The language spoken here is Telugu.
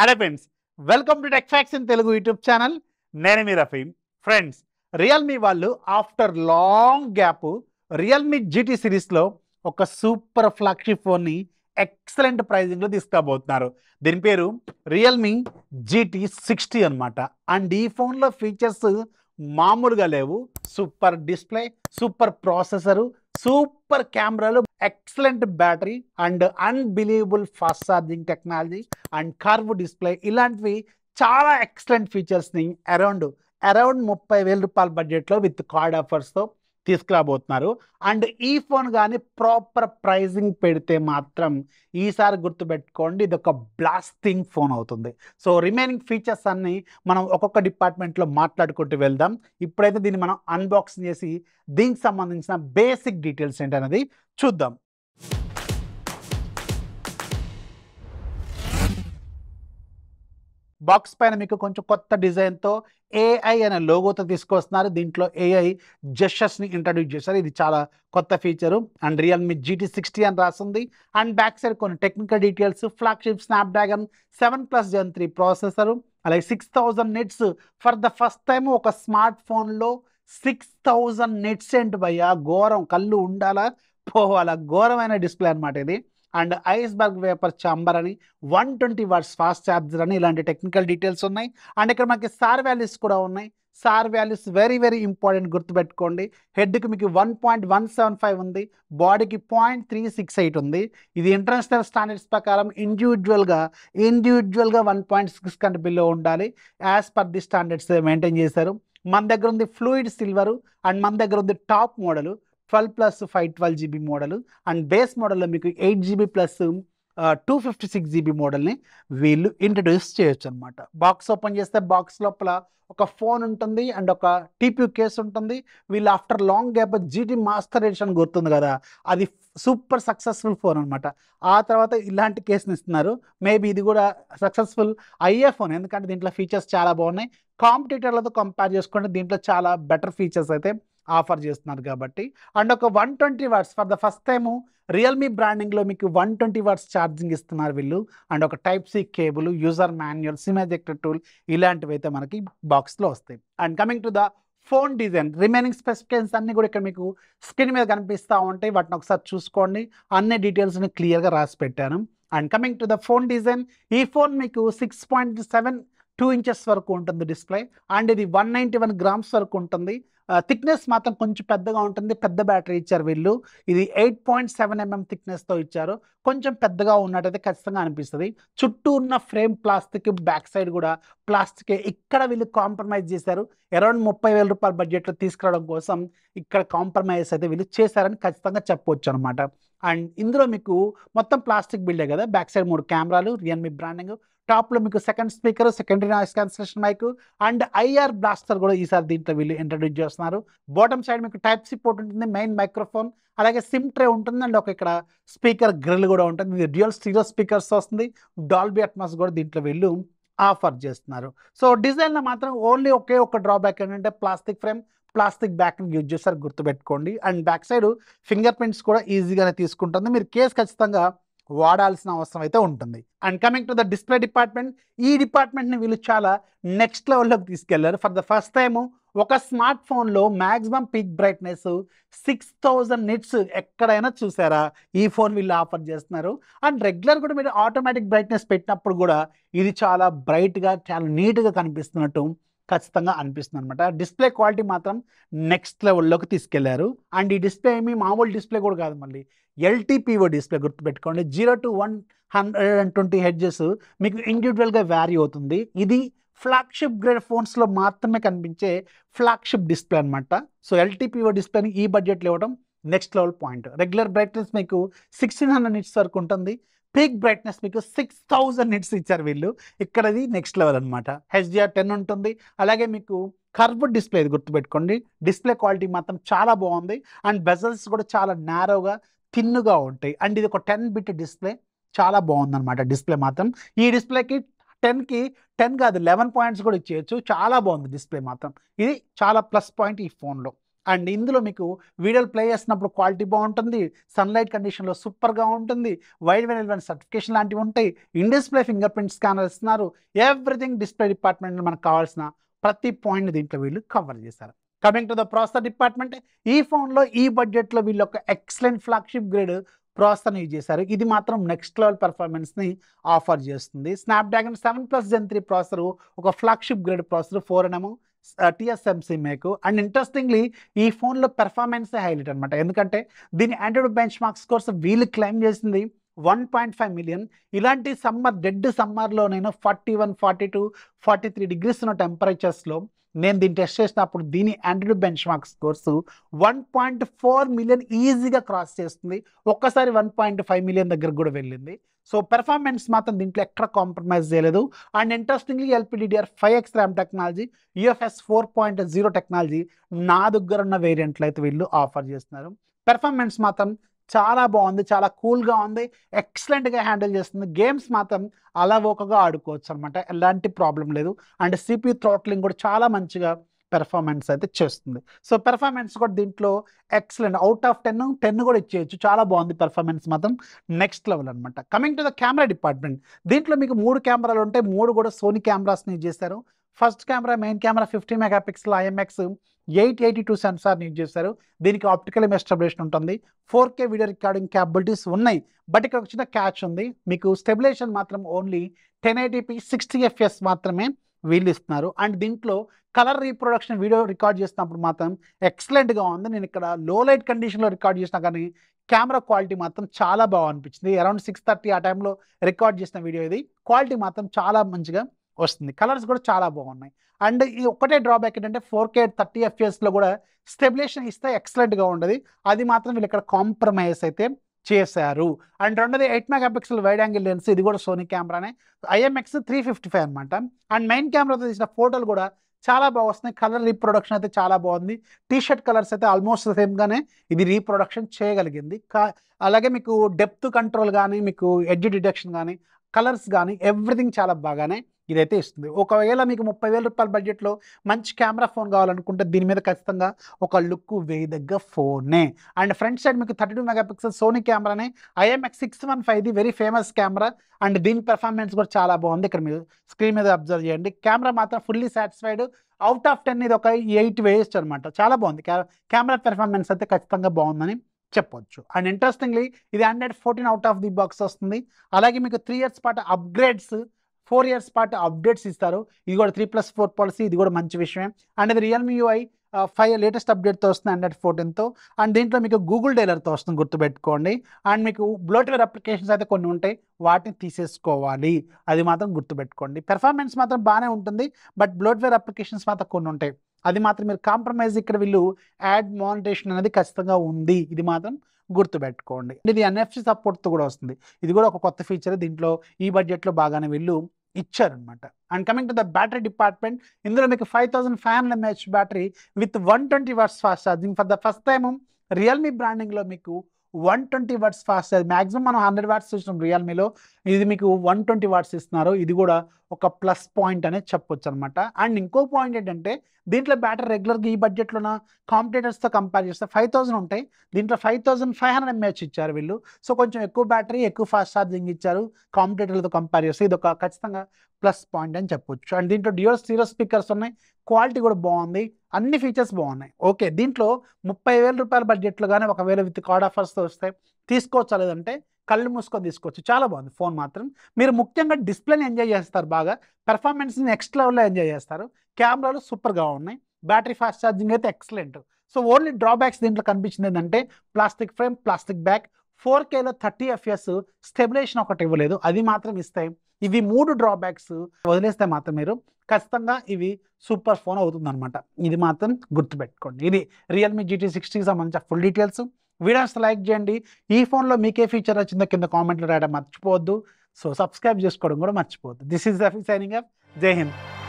hello friends welcome to tech facts in Telugu YouTube channel నేను మీ రఫీమ్ ఫ్రెండ్స్ రియల్మీ వాళ్ళు after long gap Realme GT సిరీస్లో ఒక సూపర్ ఫ్లాగ్షిప్ ఫోన్ని ఎక్సలెంట్ ప్రైజింగ్లో తీసుకోబోతున్నారు దీని పేరు రియల్మీ జీటీ సిక్స్టీ అనమాట అండ్ ఈ ఫోన్లో ఫీచర్స్ మామూలుగా లేవు super display super processor super కెమెరాలు excellent battery and unbelievable fast charging technology and curve display ఇలాంటివి చాలా ఎక్సలెంట్ ఫీచర్స్ని అరౌండ్ అరౌండ్ ముప్పై వేల రూపాయల బడ్జెట్లో విత్ కార్డ్ ఆఫర్స్తో తీసుకురాబోతున్నారు అండ్ ఈ ఫోన్ కానీ ప్రాపర్ ప్రైజింగ్ పెడితే మాత్రం ఈసారి గుర్తుపెట్టుకోండి ఇది ఒక బ్లాస్టింగ్ ఫోన్ అవుతుంది సో రిమైనింగ్ ఫీచర్స్ అన్నీ మనం ఒక్కొక్క డిపార్ట్మెంట్లో మాట్లాడుకుంటూ వెళ్దాం ఇప్పుడైతే దీన్ని మనం అన్బాక్సింగ్ చేసి దీనికి సంబంధించిన బేసిక్ డీటెయిల్స్ ఏంటనేది చూద్దాం బాక్స్ పైన మీకు కొంచెం కొత్త డిజైన్తో ఏఐ అనే లోగోతో తీసుకొస్తున్నారు దీంట్లో ఏఐ జెషర్స్ని ఇంట్రడ్యూస్ చేశారు ఇది చాలా కొత్త feature and Realme GT sixty అని రాసింది అండ్ బ్యాక్ సైడ్ కొన్ని technical details flagship Snapdragon seven plus gen three processor అలాగే six thousand nits for the first time ఒక స్మార్ట్ ఫోన్లో సిక్స్ థౌజండ్ నెట్స్ ఏంటి భయ్యా ఘోరం కళ్ళు ఉండాలా పోవాలా ఘోరమైన డిస్ప్లే అనమాట ఇది అండ్ ఐస్బర్గ్ వేపర్ చాంబర్ అని one twenty watts fast charger అని ఇలాంటి టెక్నికల్ డీటెయిల్స్ ఉన్నాయి అండ్ ఇక్కడ మనకి సార్ వాల్యూస్ కూడా ఉన్నాయి SAR values very very important గుర్తుపెట్టుకోండి హెడ్కి మీకు one point one seven five ఉంది బాడీకి పాయింట్ త్రీ సిక్స్ ఎయిట్ ఉంది ఇది ఇంటర్నేషనల్ స్టాండర్డ్స్ ప్రకారం ఇండివిజువల్గా ఇండివిజువల్గా వన్ పాయింట్ సిక్స్ కంటే బిలో ఉండాలి as per the standards maintain చేశారు మన దగ్గర ఉంది ఫ్లూయిడ్ సిల్వరు అండ్ మన దగ్గర ఉంది top model twelve plus five twelve GB model and base మోడల్లో మీకు eight GB plus two fifty six GB మోడల్ని వీళ్ళు ఇంట్రడ్యూస్ చేయొచ్చు అనమాట బాక్స్ ఓపెన్ చేస్తే బాక్స్ లోపల ఒక ఫోన్ ఉంటుంది అండ్ ఒక టీపీ కేస్ ఉంటుంది వీళ్ళు after long gap GT master edition గుర్తుంది కదా అది సూపర్ సక్సెస్ఫుల్ ఫోన్ అనమాట ఆ తర్వాత ఇలాంటి కేసుని ఇస్తున్నారు మేబీ ఇది కూడా సక్సెస్ఫుల్ అయ్యే ఫోన్ ఎందుకంటే దీంట్లో ఫీచర్స్ చాలా బాగున్నాయి కాంపిటేటర్లతో కంపేర్ చేసుకుంటే దీంట్లో చాలా బెటర్ ఫీచర్స్ అయితే ఆఫర్ చేస్తున్నారు కాబట్టి అండ్ ఒక one twenty watts for the first time Realme బ్రాండింగ్లో మీకు వన్ ట్వంటీ వాట్స్ ఛార్జింగ్ ఇస్తున్నారు వీళ్ళు అండ్ ఒక type C cable user manual SIM ejector tool ఇలాంటివి అయితే మనకి బాక్స్లో వస్తాయి and coming to the phone design remaining specifications అన్నీ కూడా ఇక్కడ మీకు స్క్రీన్ మీద కనిపిస్తూ ఉంటాయి వాటిని ఒకసారి చూసుకోండి అన్ని డీటెయిల్స్ని క్లియర్గా రాసి పెట్టాను and coming to the phone design ఈ ఫోన్ మీకు six point seven two inches వరకు ఉంటుంది డిస్ప్లే అండ్ ఇది వన్ నైంటీ వన్ గ్రామ్స్ వరకు ఉంటుంది థిక్నెస్ మాత్రం కొంచెం పెద్దగా ఉంటుంది పెద్ద బ్యాటరీ ఇచ్చారు వీళ్ళు ఇది ఎయిట్ పాయింట్ సెవెన్ ఎంఎం థిక్నెస్తో ఇచ్చారు కొంచెం పెద్దగా ఉన్నట్టయితే ఖచ్చితంగా అనిపిస్తుంది చుట్టూ ఉన్న ఫ్రేమ్ ప్లాస్టిక్ బ్యాక్ సైడ్ కూడా ప్లాస్టిక్ ఇక్కడ వీళ్ళు కాంప్రమైజ్ చేశారు అరౌండ్ ముప్పై వేల రూపాయల బడ్జెట్లో తీసుకురావడం కోసం ఇక్కడ కాంప్రమైజ్ అయితే వీళ్ళు చేశారని ఖచ్చితంగా చెప్పవచ్చు అనమాట అండ్ ఇందులో మీకు మొత్తం ప్లాస్టిక్ బిల్డే కదా బ్యాక్ సైడ్ మూడు కెమెరాలు రియల్మీ బ్రాండింగ్ టాప్లో మీకు second speaker secondary noise cancellation mic and IR blaster కూడా ఈసారి దీంట్లో వీళ్ళు ఇంట్రడ్యూస్ చేస్తున్నారు బాటమ్ సైడ్ మీకు టైప్ సి పోర్ట్ ఉంటుంది మెయిన్ మైక్రోఫోన్ అలాగే సిమ్ ట్రే ఉంటుంది అండ్ ఒక ఇక్కడ స్పీకర్ గ్రిల్ కూడా ఉంటుంది ఇది డ్యూయల్ స్టీరో స్పీకర్స్ వస్తుంది డాల్బీ అట్మాస్ కూడా దీంట్లో వీళ్ళు ఆఫర్ చేస్తున్నారు సో డిజైన్లో మాత్రం ఓన్లీ ఒకే ఒక డ్రాబ్యాక్ ఏంటంటే ప్లాస్టిక్ ఫ్రేమ్ ప్లాస్టిక్ బ్యాగ్ని యూజ్ చేస్తారు గుర్తుపెట్టుకోండి and back side fingerprints కూడా ఈజీగానే తీసుకుంటుంది మీరు కేసు ఖచ్చితంగా వాడాల్సిన అవసరం అయితే ఉంటుంది and coming to the display department ఈ డిపార్ట్మెంట్ని వీళ్ళు చాలా నెక్స్ట్ లెవెల్లోకి తీసుకెళ్లారు ఫర్ ద ఫస్ట్ టైం ఒక స్మార్ట్ ఫోన్లో maximum peak brightness six thousand nits ఎక్కడైనా చూసారా ఈ ఫోన్ వీళ్ళు ఆఫర్ చేస్తున్నారు అండ్ రెగ్యులర్ కూడా మీరు ఆటోమేటిక్ బ్రైట్నెస్ పెట్టినప్పుడు కూడా ఇది చాలా బ్రైట్గా చాలా నీట్గా కనిపిస్తున్నట్టు ఖచ్చితంగా అనిపిస్తుంది అనమాట డిస్ప్లే క్వాలిటీ మాత్రం నెక్స్ట్ లెవెల్లోకి తీసుకెళ్లారు అండ్ ఈ డిస్ప్లే ఏమి మామూలు డిస్ప్లే కూడా కాదు మళ్ళీ ఎల్టీపీఓ డిస్ప్లే గుర్తుపెట్టుకోండి zero to one hundred and twenty hertz మీకు ఇండివిజువల్గా వ్యారీ అవుతుంది ఇది ఫ్లాగ్షిప్ గ్రేడ్ ఫోన్స్లో మాత్రమే కనిపించే ఫ్లాగ్షిప్ డిస్ప్లే అనమాట సో ఎల్టీపీఓ డిస్ప్లేని ఈ బడ్జెట్లో ఇవ్వడం next level point regular brightness మీకు సిక్స్టీన్ హండ్రెడ్ నిట్స్ వరకు ఉంటుంది పీక్ బ్రైట్నెస్ మీకు సిక్స్ థౌజండ్ నిట్స్ ఇచ్చారు వీళ్ళు ఇక్కడది నెక్స్ట్ లెవెల్ అనమాట హెచ్డిఆర్ టెన్ ఉంటుంది అలాగే మీకు కర్వ్ డిస్ప్లే ఇది గుర్తుపెట్టుకోండి డిస్ప్లే క్వాలిటీ మాత్రం చాలా బాగుంది అండ్ బెజల్స్ కూడా చాలా నేరోగా థిన్నుగా ఉంటాయి అండ్ ఇది ఒక టెన్ బిట్ డిస్ప్లే చాలా బాగుందన్నమాట డిస్ప్లే మాత్రం ఈ డిస్ప్లేకి టెన్కి టెన్ కాదు లెవెన్ పాయింట్స్ కూడా ఇచ్చేయచ్చు చాలా బాగుంది డిస్ప్లే మాత్రం ఇది చాలా ప్లస్ పాయింట్ ఈ ఫోన్లో అండ్ ఇందులో మీకు వీడియోలు ప్లే చేస్తున్నప్పుడు క్వాలిటీ బాగుంటుంది సన్లైట్ కండిషన్లో సూపర్గా ఉంటుంది వైడ్ వెన్ వన్ సర్టిఫికేషన్ లాంటివి ఉంటాయి ఇన్ ఫింగర్ ప్రింట్ స్కానర్ ఇస్తున్నారు ఎవ్రీథింగ్ డిస్ప్లే డిపార్ట్మెంట్ మనకు కావాల్సిన ప్రతి పాయింట్ దీంట్లో వీళ్ళు కవర్ చేశారు coming to the processor department ఈ ఫోన్లో ఈ బడ్జెట్లో వీళ్ళు ఒక ఎక్సలెంట్ ఫ్లాగ్షిప్ గ్రేడ్ ప్రాసెసర్ని యూజ్ చేశారు ఇది మాత్రం నెక్స్ట్ లెవెల్ పర్ఫార్మెన్స్ని ఆఫర్ చేస్తుంది Snapdragon seven plus gen three processor ఒక flagship grade processor four nm TSMC make and interestingly ఈ ఫోన్లో పెర్ఫార్మెన్సే హైలైట్ అనమాట ఎందుకంటే దీని ఆండ్రాయిడ్ బెంచ్ మార్క్ స్కోర్స్ వీళ్ళు క్లెయిమ్ చేసింది వన్ పాయింట్ ఫైవ్ మిలియన్ ఇలాంటి సమ్మర్ డెడ్ సమ్మర్లో నేను forty one forty two forty three degrees ఉన్న టెంపరేచర్స్లో నేను దీన్ని టెస్ట్ చేసినప్పుడు దీని Android benchmark scores one point four million ఈజీగా క్రాస్ చేస్తుంది ఒక్కసారి వన్ పాయింట్ ఫైవ్ మిలియన్ దగ్గర కూడా వెళ్ళింది సో పెర్ఫార్మెన్స్ మాత్రం దీంట్లో ఎక్కడ కాంప్రమైజ్ చేయలేదు and interestingly LPDDR five X RAM technology UFS four point zero technology నా దగ్గర ఉన్న వేరియంట్లు అయితే వీళ్ళు ఆఫర్ చేస్తున్నారు పెర్ఫార్మెన్స్ మాత్రం చాలా బాగుంది చాలా కూల్గా ఉంది ఎక్సలెంట్గా హ్యాండిల్ చేస్తుంది గేమ్స్ మాత్రం అలవోకగా ఆడుకోవచ్చు అనమాట ఎలాంటి ప్రాబ్లం లేదు అండ్ సిపి థ్రోట్లింగ్ కూడా చాలా మంచిగా పెర్ఫార్మెన్స్ అయితే చేస్తుంది సో పెర్ఫార్మెన్స్ కూడా దీంట్లో excellent out of ten ten కూడా ఇచ్చేయచ్చు చాలా బాగుంది పెర్ఫార్మెన్స్ మాత్రం నెక్స్ట్ లెవెల్ అనమాట coming to the camera department దీంట్లో మీకు మూడు కెమెరాలు ఉంటాయి మూడు కూడా సోనీ కెమెరాస్ని చేశారు first camera main camera fifty megapixel IMX eight eighty two సెన్సార్ని యూజ్ చేశారు దీనికి ఆప్టికల్ ఎస్టాబ్లేషన్ ఉంటుంది four K video recording capabilities ఉన్నాయి బట్ ఇక్కడ ఒక చిన్న క్యాచ్ ఉంది మీకు స్టెబిలేషన్ మాత్రం only ten eighty p sixty FPS మాత్రమే వీళ్ళు ఇస్తున్నారు అండ్ దీంట్లో కలర్ రీప్రొడక్షన్ వీడియో రికార్డ్ చేసినప్పుడు మాత్రం ఎక్సలెంట్గా ఉంది నేను ఇక్కడ లో లైట్ కండిషన్లో రికార్డ్ చేసినా కానీ కెమెరా క్వాలిటీ మాత్రం చాలా బాగా అనిపించింది అరౌండ్ సిక్స్ థర్టీ ఆ టైంలో రికార్డ్ చేసిన వీడియో ఇది క్వాలిటీ మాత్రం చాలా మంచిగా వస్తుంది కలర్స్ కూడా చాలా బాగున్నాయి అండ్ ఈ ఒకటే డ్రాబ్యాక్ ఏంటంటే ఫోర్ కే థర్టీ ఎఫ్ఎస్లో కూడా స్టెబిలేషన్ ఇస్తే ఎక్సలెంట్గా ఉండదు అది మాత్రం వీళ్ళు ఇక్కడ కాంప్రమైజ్ అయితే చేశారు అండ్ రెండోది eight megapixel wide angle lens ఇది కూడా సోనీ కెమెరానే ఐఎంఎక్స్ త్రీ ఫిఫ్టీ ఫైవ్ అనమాట అండ్ మెయిన్ కెమెరాతో తీసిన ఫోటోలు కూడా చాలా బాగా కలర్ రీప్రొడక్షన్ అయితే చాలా బాగుంది టీ షర్ట్ కలర్స్ అయితే ఆల్మోస్ట్ సేమ్గానే ఇది రీప్రొడక్షన్ చేయగలిగింది అలాగే మీకు డెప్త్ కంట్రోల్ కానీ మీకు ఎడ్జ్ డిడక్షన్ కానీ కలర్స్ కానీ ఎవ్రీథింగ్ చాలా బాగానే ఇదైతే ఇస్తుంది ఒకవేళ మీకు ముప్పై వేల రూపాయల బడ్జెట్లో మంచి కెమెరా ఫోన్ కావాలనుకుంటే దీని మీద ఖచ్చితంగా ఒక లుక్ వేయదగ్గ ఫోనే అండ్ ఫ్రంట్ సైడ్ మీకు thirty two megapixel Sony కెమెరానే ఐఎంఎక్స్ సిక్స్ వన్ ఫైవ్ది వెరీ ఫేమస్ కెమెరా అండ్ దీని పెర్ఫార్మెన్స్ కూడా చాలా బాగుంది ఇక్కడ మీరు స్క్రీన్ మీద అబ్జర్వ్ చేయండి కెమెరా మాత్రం fully satisfied out of ten ఇది ఒక ఎయిట్ వేస్ట్ అనమాట చాలా బాగుంది కెమెరా పెర్ఫార్మెన్స్ అయితే ఖచ్చితంగా బాగుందని చెప్పొచ్చు అండ్ ఇంట్రెస్టింగ్లీ ఇది hundred fourteen out of the box వస్తుంది అలాగే మీకు త్రీ ఇయర్స్ పాటు అప్గ్రేడ్స్ ఫోర్ ఇయర్స్ పాటు అప్డేట్స్ ఇస్తారు ఇది కూడా త్రీ ప్లస్ ఫోర్ పాలసీ ఇది కూడా మంచి విషయం అండ్ అది రియల్మీ యూఐ ఫైవ్ లేటెస్ట్ అప్డేట్తో వస్తుంది హండ్రెడ్ ఫోర్టీన్తో అండ్ దీంట్లో మీకు గూగుల్ డైలర్తో వస్తుంది గుర్తుపెట్టుకోండి అండ్ మీకు బ్లోట్వేర్ అప్లికేషన్స్ అయితే కొన్ని ఉంటాయి వాటిని తీసేసుకోవాలి అది మాత్రం గుర్తుపెట్టుకోండి పెర్ఫార్మెన్స్ మాత్రం బాగానే ఉంటుంది బట్ బ్లోట్వేర్ అప్లికేషన్స్ మాత్రం కొన్ని ఉంటాయి అది మాత్రం మీరు కాంప్రమైజ్ ఇక్కడ వీళ్ళు యాడ్ మానిటేషన్ అనేది ఖచ్చితంగా ఉంది ఇది మాత్రం గుర్తుపెట్టుకోండి ఇది ఎన్ఎఫ్సి సపోర్ట్తో కూడా వస్తుంది ఇది కూడా ఒక కొత్త ఫీచర్ దీంట్లో ఈ బడ్జెట్లో బాగానే వీళ్ళు ఇచ్చారనమాట and coming to the battery department ఇందులో మీకు five thousand five hundred MH battery with one twenty watts fast charging for the first time Realme బ్రాండింగ్లో మీకు one twenty watts fast charge maximum మనం హండ్రెడ్ వాట్స్ చూసినాం రియల్మీలో ఇది మీకు వన్ ట్వంటీ వాట్స్ ఇస్తున్నారు ఇది కూడా ఒక ప్లస్ పాయింట్ అనేది చెప్పొచ్చు అనమాట అండ్ ఇంకో పాయింట్ ఏంటంటే దీంట్లో బ్యాటర్ రెగ్యులర్గా ఈ బడ్జెట్లోన కాంపిటేటర్స్తో కంపేర్ చేస్తే ఫైవ్ థౌసండ్ ఉంటాయి దీంట్లో five thousand five hundred mAh ఇచ్చారు వీళ్ళు సో కొంచెం ఎక్కువ బ్యాటరీ ఎక్కువ ఫాస్ట్ ఛార్జింగ్ ఇచ్చారు కాంపిటేటర్లతో కంపేర్ చేస్తే ఇది ఒక ఖచ్చితంగా ప్లస్ పాయింట్ అని చెప్పొచ్చు అండ్ దీంట్లో డ్యూర్ సీరియస్ స్పీకర్స్ ఉన్నాయి క్వాలిటీ కూడా బాగుంది అన్ని ఫీచర్స్ బాగున్నాయి ఓకే దీంట్లో ముప్పై వేల రూపాయల బడ్జెట్లో కానీ ఒకవేళ విత్ కార్డ్ ఆఫర్స్తో వస్తే తీసుకోవచ్చు లేదంటే కళ్ళు మూసుకొని తీసుకోవచ్చు చాలా బాగుంది ఫోన్ మాత్రం మీరు ముఖ్యంగా డిస్ప్లేని ఎంజాయ్ చేస్తారు బాగా పెర్ఫార్మెన్స్ని నెక్స్ట్ లెవెల్లో ఎంజాయ్ చేస్తారు కెమెరాలు సూపర్గా ఉన్నాయి బ్యాటరీ ఫాస్ట్ ఛార్జింగ్ అయితే ఎక్సలెంట్ సో ఓన్లీ డ్రాబ్యాక్స్ దీంట్లో కనిపించింది ఏంటంటే plastic frame plastic back four కేలో థర్టీ ఎఫ్ఎస్ స్టెబిలేషన్ ఒకటి ఇవ్వలేదు అది మాత్రం ఇస్తాయి ఇవి మూడు డ్రాబ్యాక్స్ వదిలేస్తే మాత్రం మీరు ఖచ్చితంగా ఇవి సూపర్ ఫోన్ అవుతుందన్నమాట ఇది మాత్రం గుర్తుపెట్టుకోండి ఇది రియల్మీ జీటీ సిక్స్టీకి సంబంధించిన ఫుల్ డీటెయిల్స్ వీడియోస్ లైక్ చేయండి ఈ ఫోన్లో మీకే ఫీచర్ వచ్చిందో కింద కామెంట్లు రాయడం మర్చిపోవద్దు సో సబ్స్క్రైబ్ చేసుకోవడం కూడా మర్చిపోవద్దు this is Rafi signing up జై హింద్